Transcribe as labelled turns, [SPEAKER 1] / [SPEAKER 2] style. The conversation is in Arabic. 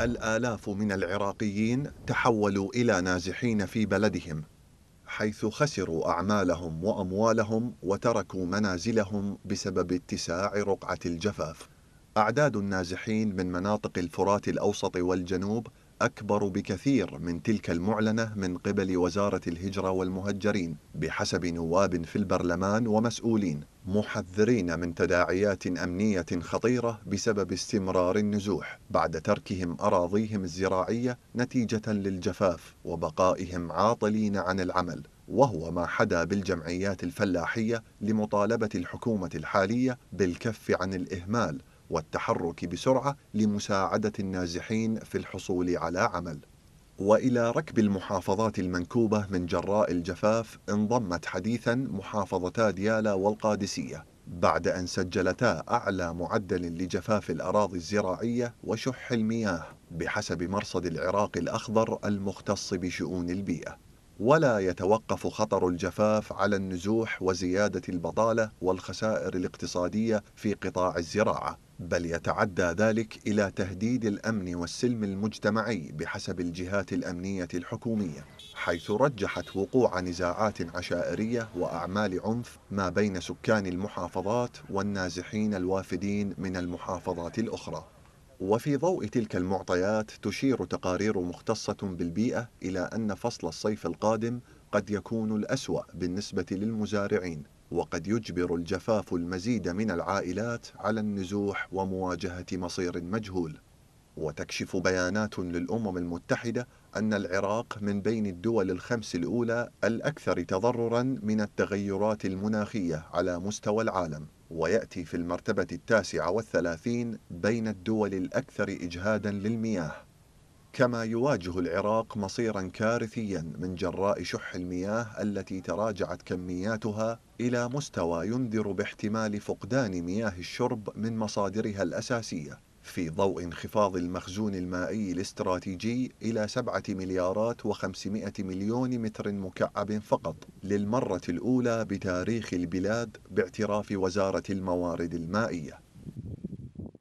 [SPEAKER 1] الآلاف من العراقيين تحولوا إلى نازحين في بلدهم حيث خسروا أعمالهم وأموالهم وتركوا منازلهم بسبب اتساع رقعة الجفاف أعداد النازحين من مناطق الفرات الأوسط والجنوب أكبر بكثير من تلك المعلنة من قبل وزارة الهجرة والمهجرين بحسب نواب في البرلمان ومسؤولين محذرين من تداعيات أمنية خطيرة بسبب استمرار النزوح بعد تركهم أراضيهم الزراعية نتيجة للجفاف وبقائهم عاطلين عن العمل وهو ما حدا بالجمعيات الفلاحية لمطالبة الحكومة الحالية بالكف عن الإهمال والتحرك بسرعة لمساعدة النازحين في الحصول على عمل وإلى ركب المحافظات المنكوبة من جراء الجفاف انضمت حديثا محافظتا ديالى والقادسية بعد أن سجلتا أعلى معدل لجفاف الأراضي الزراعية وشح المياه بحسب مرصد العراق الأخضر المختص بشؤون البيئة ولا يتوقف خطر الجفاف على النزوح وزياده البطاله والخسائر الاقتصاديه في قطاع الزراعه بل يتعدى ذلك الى تهديد الامن والسلم المجتمعي بحسب الجهات الامنيه الحكوميه حيث رجحت وقوع نزاعات عشائريه واعمال عنف ما بين سكان المحافظات والنازحين الوافدين من المحافظات الاخرى وفي ضوء تلك المعطيات تشير تقارير مختصة بالبيئة إلى أن فصل الصيف القادم قد يكون الأسوأ بالنسبة للمزارعين وقد يجبر الجفاف المزيد من العائلات على النزوح ومواجهة مصير مجهول وتكشف بيانات للأمم المتحدة أن العراق من بين الدول الخمس الأولى الأكثر تضرراً من التغيرات المناخية على مستوى العالم ويأتي في المرتبة التاسعة والثلاثين بين الدول الأكثر إجهاداً للمياه كما يواجه العراق مصيرا كارثيا من جراء شح المياه التي تراجعت كمياتها الى مستوى ينذر باحتمال فقدان مياه الشرب من مصادرها الاساسيه في ضوء انخفاض المخزون المائي الاستراتيجي إلى 7 مليارات و500 مليون متر مكعب فقط للمرة الأولى بتاريخ البلاد باعتراف وزارة الموارد المائية